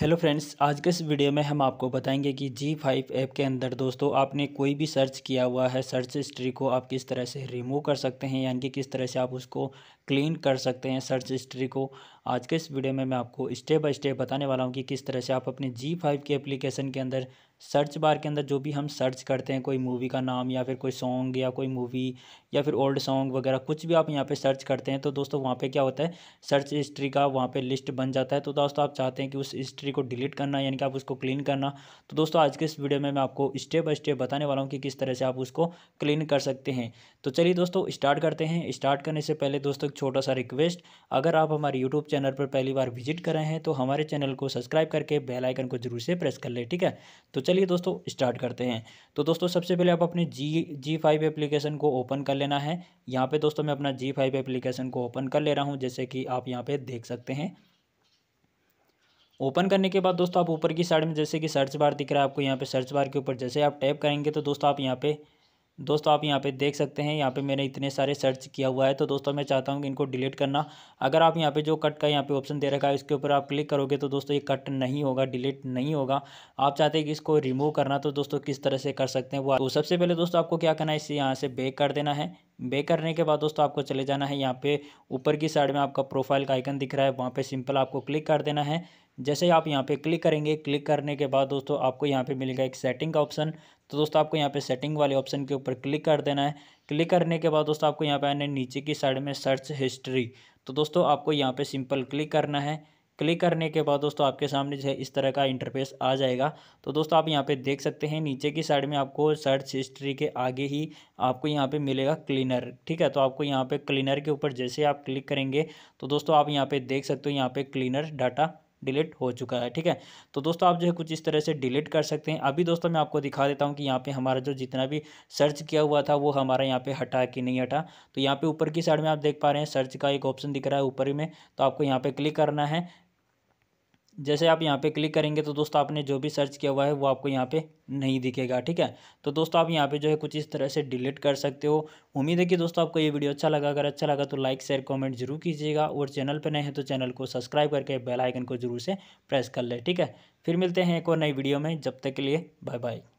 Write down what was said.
hello friends आज के इस वीडियो में हम आपको बताएंगे कि जी फाइव ऐप के अंदर दोस्तों आपने कोई भी सर्च किया हुआ है सर्च हिस्ट्री को आप किस तरह से रिमूव कर सकते हैं यानी कि किस तरह से आप उसको क्लीन कर सकते हैं सर्च हिस्ट्री को आज के इस वीडियो में मैं आपको स्टेप बाय स्टेप बताने वाला हूं कि किस तरह से आप अपने जी फाइव के एप्लीकेशन के अंदर सर्च बार के अंदर जो भी हम सर्च करते हैं कोई मूवी का नाम या फिर कोई सॉन्ग या कोई मूवी या फिर ओल्ड सॉन्ग वगैरह कुछ भी आप यहाँ पे सर्च करते हैं तो दोस्तों वहाँ पे क्या होता है सर्च हिस्ट्री का वहाँ पे लिस्ट बन जाता है तो दोस्तों आप चाहते हैं कि उस हिस्ट्री को डिलीट करना यानी कि आप उसको क्लीन करना तो दोस्तों आज के इस वीडियो में मैं आपको स्टेप बाय स्टेप बताने वाला हूँ कि किस तरह से आप उसको क्लीन कर सकते हैं तो चलिए दोस्तों स्टार्ट करते हैं स्टार्ट करने से पहले दोस्तों एक छोटा सा रिक्वेस्ट अगर आप हमारे यूट्यूब चैनल पर पहली बार विजिट कर रहे हैं तो हमारे चैनल को सब्सक्राइब करके बेलाइकन को जरूर से प्रेस कर लें ठीक है तो चलिए दोस्तों स्टार्ट करते हैं तो दोस्तों सबसे पहले आप अपने जी जी फाइव एप्लीकेशन को ओपन कर लेना है यहाँ पे दोस्तों मैं अपना जी फाइव एप्लीकेशन को ओपन कर ले रहा हूँ जैसे कि आप यहाँ पे देख सकते हैं ओपन करने के बाद दोस्तों आप ऊपर की साइड में जैसे कि सर्च बार दिख रहा है आपको यहाँ पे सर्च बार के ऊपर जैसे आप टैप करेंगे तो दोस्तों आप यहाँ पे दोस्तों आप यहाँ पे देख सकते हैं यहाँ पे मैंने इतने सारे सर्च किया हुआ है तो दोस्तों मैं चाहता हूँ कि इनको डिलीट करना अगर आप यहाँ पे जो कट का यहाँ पे ऑप्शन दे रखा है इसके ऊपर आप क्लिक करोगे तो दोस्तों ये कट नहीं होगा डिलीट नहीं होगा आप चाहते हैं कि इसको रिमूव करना तो दोस्तों किस तरह से कर सकते हैं वो तो सबसे पहले दोस्तों आपको क्या करना है इसे यहाँ से बेक कर देना है बेक करने के बाद दोस्तों आपको चले जाना है यहाँ पे ऊपर की साइड में आपका प्रोफाइल का आइकन दिख रहा है वहाँ पर सिंपल आपको क्लिक कर देना है जैसे ही आप यहाँ पे क्लिक करेंगे क्लिक करने के बाद दोस्तों आपको यहाँ पे मिलेगा एक सेटिंग का ऑप्शन तो दोस्तों आपको यहाँ पे सेटिंग वाले ऑप्शन के ऊपर क्लिक कर देना है क्लिक करने के बाद दोस्तों आपको यहाँ पे आना है नीचे की साइड में सर्च हिस्ट्री तो दोस्तों आपको यहाँ पे सिंपल क्लिक करना है क्लिक करने के बाद दोस्तों आपके सामने जो है इस तरह का इंटरफेस आ जाएगा तो दोस्तों आप यहाँ पे देख सकते हैं नीचे की साइड में आपको सर्च हिस्ट्री के आगे ही आपको यहाँ पे मिलेगा क्लीनर ठीक है तो आपको यहाँ पे क्लीनर के ऊपर जैसे आप क्लिक करेंगे तो दोस्तों आप यहाँ पे देख सकते हो यहाँ पे क्लीनर डाटा डिलीट हो चुका है ठीक है तो दोस्तों आप जो है कुछ इस तरह से डिलीट कर सकते हैं अभी दोस्तों मैं आपको दिखा देता हूँ कि यहाँ पे हमारा जो जितना भी सर्च किया हुआ था वो हमारा यहाँ पे हटा कि नहीं हटा तो यहाँ पे ऊपर की साइड में आप देख पा रहे हैं सर्च का एक ऑप्शन दिख रहा है ऊपर में तो आपको यहाँ पे क्लिक करना है जैसे आप यहाँ पे क्लिक करेंगे तो दोस्तों आपने जो भी सर्च किया हुआ है वो आपको यहाँ पे नहीं दिखेगा ठीक है तो दोस्तों आप यहाँ पे जो है कुछ इस तरह से डिलीट कर सकते हो उम्मीद है कि दोस्तों आपको ये वीडियो अच्छा लगा अगर अच्छा लगा तो लाइक शेयर कमेंट जरूर कीजिएगा और चैनल पर नए हैं तो चैनल को सब्सक्राइब करके बेलाइकन को जरूर से प्रेस कर लें ठीक है फिर मिलते हैं एक और नई वीडियो में जब तक के लिए बाय बाय